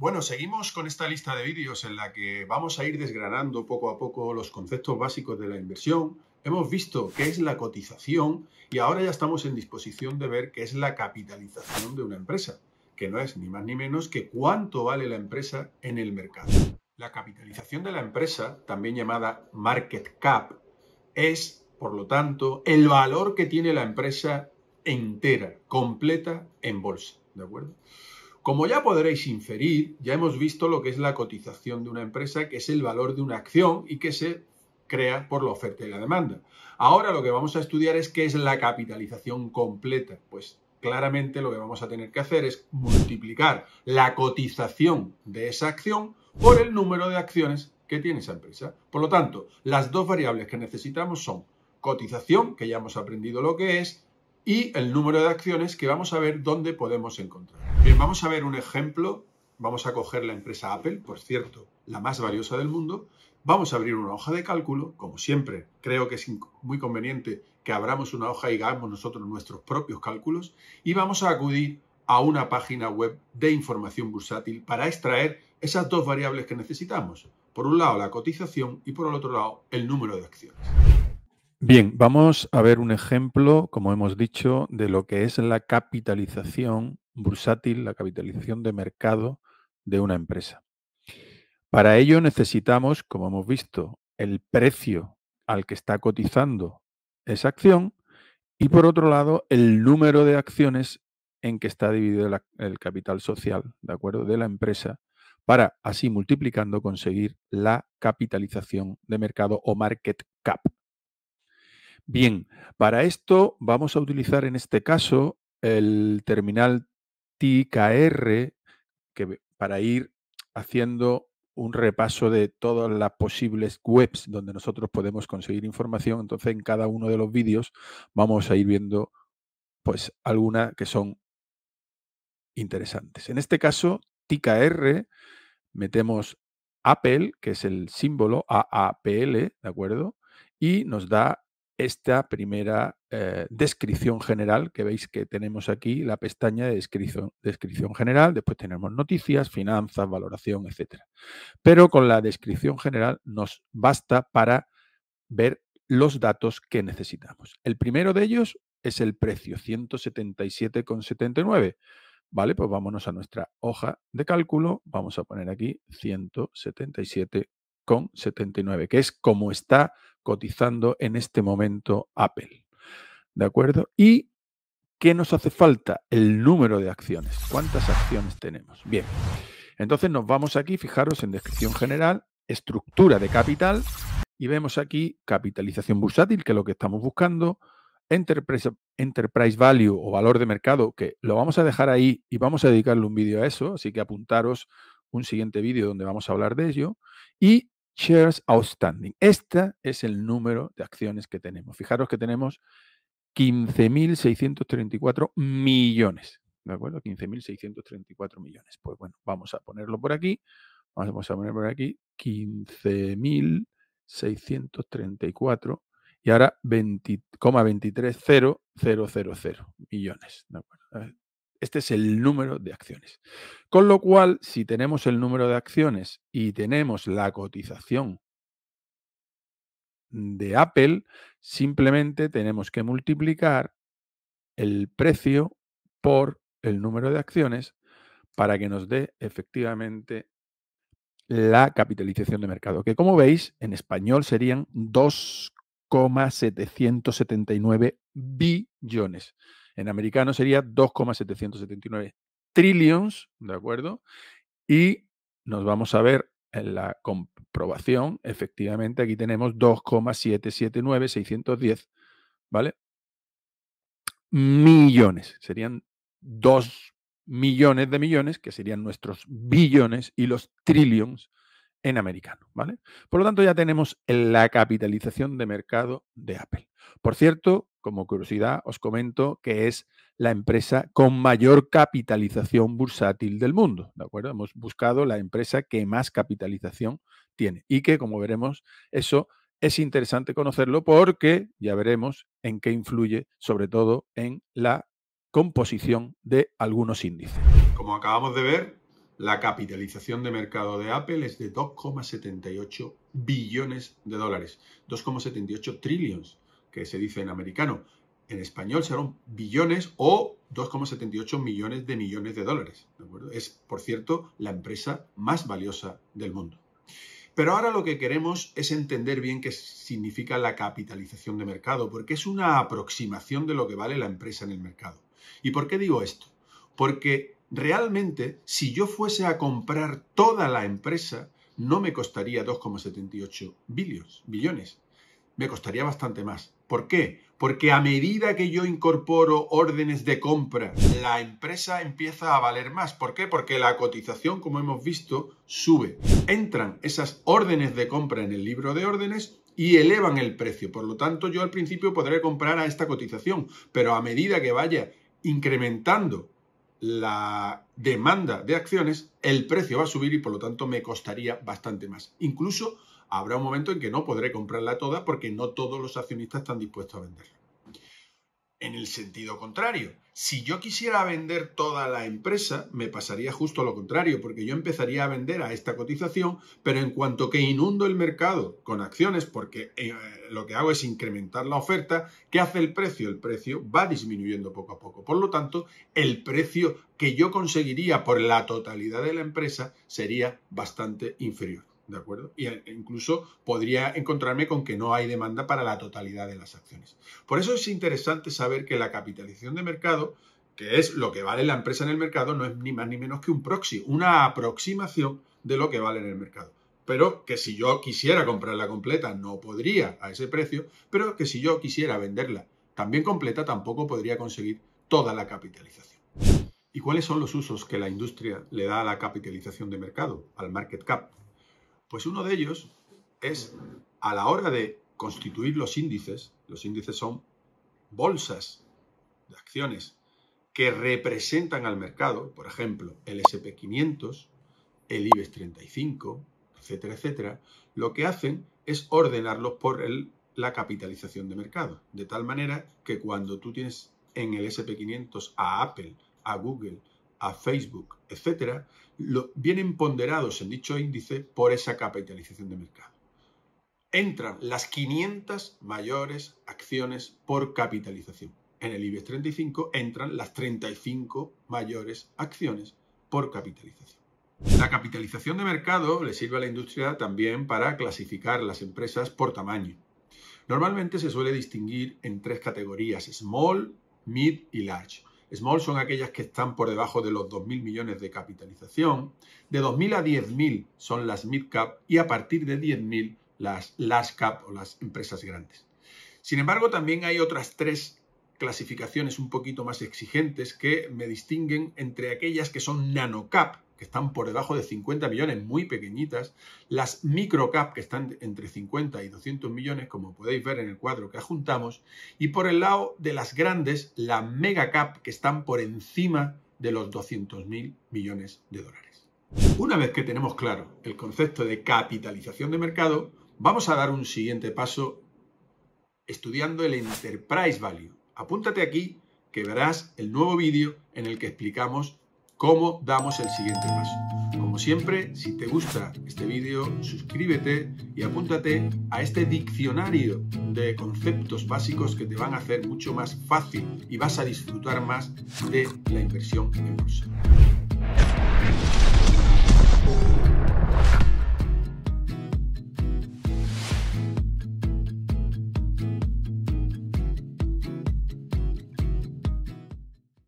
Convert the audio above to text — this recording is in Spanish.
Bueno, seguimos con esta lista de vídeos en la que vamos a ir desgranando poco a poco los conceptos básicos de la inversión. Hemos visto qué es la cotización y ahora ya estamos en disposición de ver qué es la capitalización de una empresa, que no es ni más ni menos que cuánto vale la empresa en el mercado. La capitalización de la empresa, también llamada market cap, es, por lo tanto, el valor que tiene la empresa entera, completa en bolsa, ¿de acuerdo? Como ya podréis inferir, ya hemos visto lo que es la cotización de una empresa, que es el valor de una acción y que se crea por la oferta y la demanda. Ahora lo que vamos a estudiar es qué es la capitalización completa. Pues claramente lo que vamos a tener que hacer es multiplicar la cotización de esa acción por el número de acciones que tiene esa empresa. Por lo tanto, las dos variables que necesitamos son cotización, que ya hemos aprendido lo que es, y el número de acciones que vamos a ver dónde podemos encontrar. Bien, vamos a ver un ejemplo. Vamos a coger la empresa Apple, por cierto, la más valiosa del mundo. Vamos a abrir una hoja de cálculo, como siempre. Creo que es muy conveniente que abramos una hoja y hagamos nosotros nuestros propios cálculos. Y vamos a acudir a una página web de información bursátil para extraer esas dos variables que necesitamos. Por un lado, la cotización y por el otro lado, el número de acciones. Bien, vamos a ver un ejemplo, como hemos dicho, de lo que es la capitalización bursátil, la capitalización de mercado de una empresa. Para ello necesitamos, como hemos visto, el precio al que está cotizando esa acción y por otro lado el número de acciones en que está dividido el capital social, ¿de acuerdo?, de la empresa, para así multiplicando conseguir la capitalización de mercado o market cap, Bien, para esto vamos a utilizar en este caso el terminal TKR que para ir haciendo un repaso de todas las posibles webs donde nosotros podemos conseguir información. Entonces, en cada uno de los vídeos vamos a ir viendo pues algunas que son interesantes. En este caso, TKR, metemos Apple, que es el símbolo AAPL, ¿de acuerdo? Y nos da esta primera eh, descripción general que veis que tenemos aquí, la pestaña de descripción, descripción general, después tenemos noticias, finanzas, valoración, etc. Pero con la descripción general nos basta para ver los datos que necesitamos. El primero de ellos es el precio, 177,79. Vale, pues vámonos a nuestra hoja de cálculo. Vamos a poner aquí 177,79, que es como está cotizando en este momento Apple. ¿De acuerdo? ¿Y qué nos hace falta? El número de acciones. ¿Cuántas acciones tenemos? Bien. Entonces nos vamos aquí, fijaros en descripción general, estructura de capital y vemos aquí capitalización bursátil, que es lo que estamos buscando, enterprise, value o valor de mercado, que lo vamos a dejar ahí y vamos a dedicarle un vídeo a eso, así que apuntaros un siguiente vídeo donde vamos a hablar de ello, y Shares Outstanding. Este es el número de acciones que tenemos. Fijaros que tenemos 15.634 millones. ¿De acuerdo? 15.634 millones. Pues bueno, vamos a ponerlo por aquí. Vamos a poner por aquí 15.634 y ahora 20,23000 millones. ¿de acuerdo? Este es el número de acciones. Con lo cual, si tenemos el número de acciones y tenemos la cotización de Apple, simplemente tenemos que multiplicar el precio por el número de acciones para que nos dé efectivamente la capitalización de mercado, que como veis en español serían 2,779 billones en americano sería 2,779 trillions, ¿de acuerdo? Y nos vamos a ver en la comprobación, efectivamente, aquí tenemos 2,779610, ¿vale? Millones, serían 2 millones de millones, que serían nuestros billones y los trillions en americano, ¿vale? Por lo tanto, ya tenemos la capitalización de mercado de Apple. Por cierto, como curiosidad, os comento que es la empresa con mayor capitalización bursátil del mundo, ¿de acuerdo? Hemos buscado la empresa que más capitalización tiene y que, como veremos, eso es interesante conocerlo porque ya veremos en qué influye, sobre todo en la composición de algunos índices. Como acabamos de ver, la capitalización de mercado de Apple es de 2,78 billones de dólares, 2,78 trillions, que se dice en americano. En español serán billones o 2,78 millones de millones de dólares. Es, por cierto, la empresa más valiosa del mundo. Pero ahora lo que queremos es entender bien qué significa la capitalización de mercado, porque es una aproximación de lo que vale la empresa en el mercado. ¿Y por qué digo esto? Porque Realmente, si yo fuese a comprar toda la empresa, no me costaría 2,78 billones. Me costaría bastante más. ¿Por qué? Porque a medida que yo incorporo órdenes de compra, la empresa empieza a valer más. ¿Por qué? Porque la cotización, como hemos visto, sube. Entran esas órdenes de compra en el libro de órdenes y elevan el precio. Por lo tanto, yo al principio podré comprar a esta cotización, pero a medida que vaya incrementando la demanda de acciones, el precio va a subir y por lo tanto me costaría bastante más. Incluso habrá un momento en que no podré comprarla toda porque no todos los accionistas están dispuestos a venderla en el sentido contrario. Si yo quisiera vender toda la empresa, me pasaría justo lo contrario, porque yo empezaría a vender a esta cotización, pero en cuanto que inundo el mercado con acciones, porque eh, lo que hago es incrementar la oferta, ¿qué hace el precio? El precio va disminuyendo poco a poco. Por lo tanto, el precio que yo conseguiría por la totalidad de la empresa sería bastante inferior. ¿de acuerdo? Y eh, incluso podría encontrarme con que no hay demanda para la totalidad de las acciones. Por eso es interesante saber que la capitalización de mercado, que es lo que vale la empresa en el mercado, no es ni más ni menos que un proxy, una aproximación de lo que vale en el mercado. Pero que si yo quisiera comprarla completa, no podría a ese precio, pero que si yo quisiera venderla también completa, tampoco podría conseguir toda la capitalización. ¿Y cuáles son los usos que la industria le da a la capitalización de mercado, al market cap? Pues uno de ellos es a la hora de constituir los índices, los índices son bolsas de acciones que representan al mercado, por ejemplo, el SP500, el IBEX 35, etcétera, etcétera, lo que hacen es ordenarlos por la capitalización de mercado, de tal manera que cuando tú tienes en el SP500 a Apple, a Google, a Facebook, etcétera, lo, vienen ponderados en dicho índice por esa capitalización de mercado. Entran las 500 mayores acciones por capitalización. En el IBEX 35 entran las 35 mayores acciones por capitalización. La capitalización de mercado le sirve a la industria también para clasificar las empresas por tamaño. Normalmente se suele distinguir en tres categorías, small, mid y large. Small son aquellas que están por debajo de los 2.000 millones de capitalización. De 2.000 a 10.000 son las mid cap y a partir de 10.000 las last cap o las empresas grandes. Sin embargo, también hay otras tres clasificaciones un poquito más exigentes que me distinguen entre aquellas que son nanocap, que están por debajo de 50 millones, muy pequeñitas, las microcap, que están entre 50 y 200 millones, como podéis ver en el cuadro que ajuntamos, y por el lado de las grandes, la megacap, que están por encima de los mil millones de dólares. Una vez que tenemos claro el concepto de capitalización de mercado, vamos a dar un siguiente paso estudiando el Enterprise Value. Apúntate aquí que verás el nuevo vídeo en el que explicamos cómo damos el siguiente paso. Como siempre, si te gusta este vídeo, suscríbete y apúntate a este diccionario de conceptos básicos que te van a hacer mucho más fácil y vas a disfrutar más de la inversión en bolsa.